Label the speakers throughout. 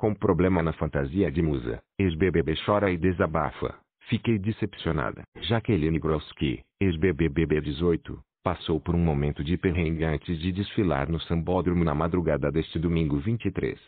Speaker 1: Com problema na fantasia de musa, ex-BBB chora e desabafa. Fiquei decepcionada. Jaqueline Groski, ex-BBB 18, passou por um momento de perrengue antes de desfilar no sambódromo na madrugada deste domingo 23.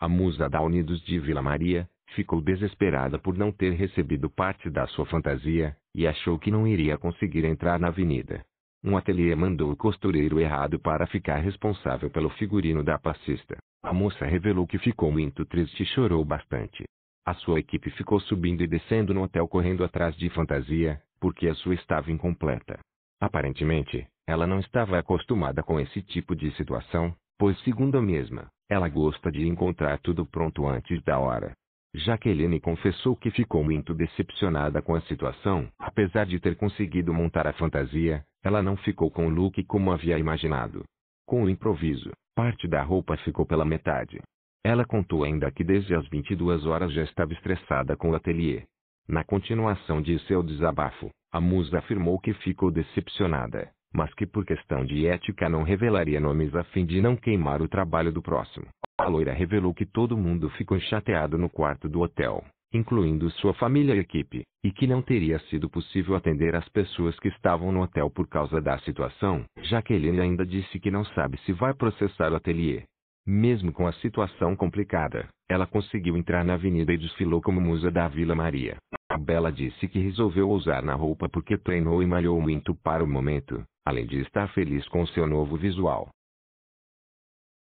Speaker 1: A musa da Unidos de Vila Maria, ficou desesperada por não ter recebido parte da sua fantasia, e achou que não iria conseguir entrar na avenida. Um ateliê mandou o costureiro errado para ficar responsável pelo figurino da passista. A moça revelou que ficou muito triste e chorou bastante. A sua equipe ficou subindo e descendo no hotel correndo atrás de fantasia, porque a sua estava incompleta. Aparentemente, ela não estava acostumada com esse tipo de situação, pois, segundo a mesma, ela gosta de encontrar tudo pronto antes da hora. Jaqueline confessou que ficou muito decepcionada com a situação, apesar de ter conseguido montar a fantasia, ela não ficou com o look como havia imaginado. Com o improviso, parte da roupa ficou pela metade. Ela contou ainda que desde as 22 horas já estava estressada com o ateliê. Na continuação de seu desabafo, a musa afirmou que ficou decepcionada, mas que por questão de ética não revelaria nomes a fim de não queimar o trabalho do próximo. A loira revelou que todo mundo ficou chateado no quarto do hotel, incluindo sua família e equipe, e que não teria sido possível atender as pessoas que estavam no hotel por causa da situação, Jaqueline ainda disse que não sabe se vai processar o ateliê. Mesmo com a situação complicada, ela conseguiu entrar na avenida e desfilou como musa da Vila Maria. A Bela disse que resolveu usar na roupa porque treinou e malhou muito para o momento, além de estar feliz com seu novo visual.